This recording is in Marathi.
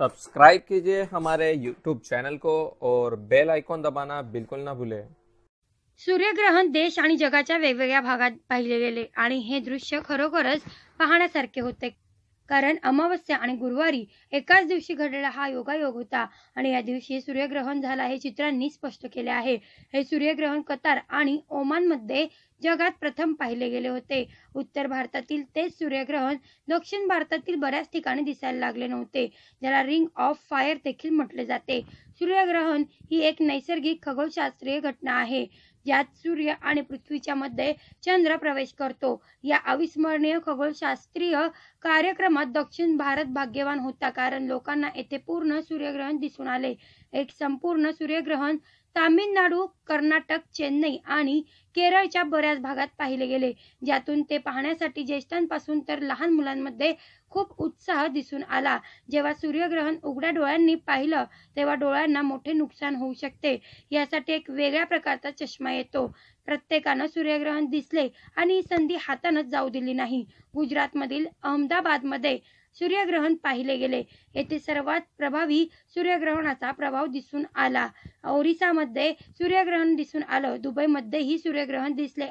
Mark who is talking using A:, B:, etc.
A: सब्सक्राइब कीजिए हमारे यूट्यूब चैनल को और बेल आईकॉन दबाना बिल्कुल ना भूले
B: सूर्यग्रहण देश आणि जगाच्या वेगवेगळ्या भागात पाहिले गेले आणि हे दृश्य खरोखरच पाहण्यासारखे होते कारण अमावस्या आणि गुरुवारी एकाच दिवशी घडलेला हा योगायोग होता आणि या दिवशी सूर्यग्रहण झाला हे चित्रांनी स्पष्ट केले आहे हे सूर्यग्रहण कतार आणि ओमान मध्ये जगात प्रथम पाहिले गेले होते उत्तर भारतातील तेच सूर्यग्रहण दक्षिण भारतातील बऱ्याच ठिकाणी दिसायला लागले नव्हते ज्याला रिंग ऑफ फायर देखील म्हटले जाते सूर्यग्रहण ही एक नैसर्गिक खगोलशास्त्रीय घटना आहे ज्यात सूर्य आणि पृथ्वीच्या मध्ये चंद्र प्रवेश करतो या अविस्मरणीय खगोलशास्त्रीय कार्यक्रमात दक्षिण भारत भाग्यवान होता कारण लोकांना येथे पूर्ण सूर्यग्रहण दिसून आले एक संपूर्ण सूर्यग्रहण तामिळनाडू कर्नाटक चेन्नई आणि केरळच्या बऱ्याच भागात पाहिले गेले ज्यातून ते पाहण्यासाठी ज्येष्ठांपासून तर लहान मुलांमध्ये खूप उत्साह दिसून आला जेव्हा सूर्यग्रहण उघड्या डोळ्यांनी पाहिलं तेव्हा डोळ्यांना मोठे नुकसान होऊ शकते यासाठी एक वेगळ्या प्रकारचा चष्मा येतो प्रत्येकानं सूर्यग्रहण दिसले आणि संधी हातानच जाऊ दिली नाही गुजरातमधील अहमदाबादमध्ये सूर्यग्रहण पाहिले गेले येथे सर्वात प्रभावी सूर्यग्रहणाचा प्रभाव दिसून आला ओरिसामध्ये सूर्यग्रहण दिसून आलं दुबईमध्येही सूर्यग्रहण दिसले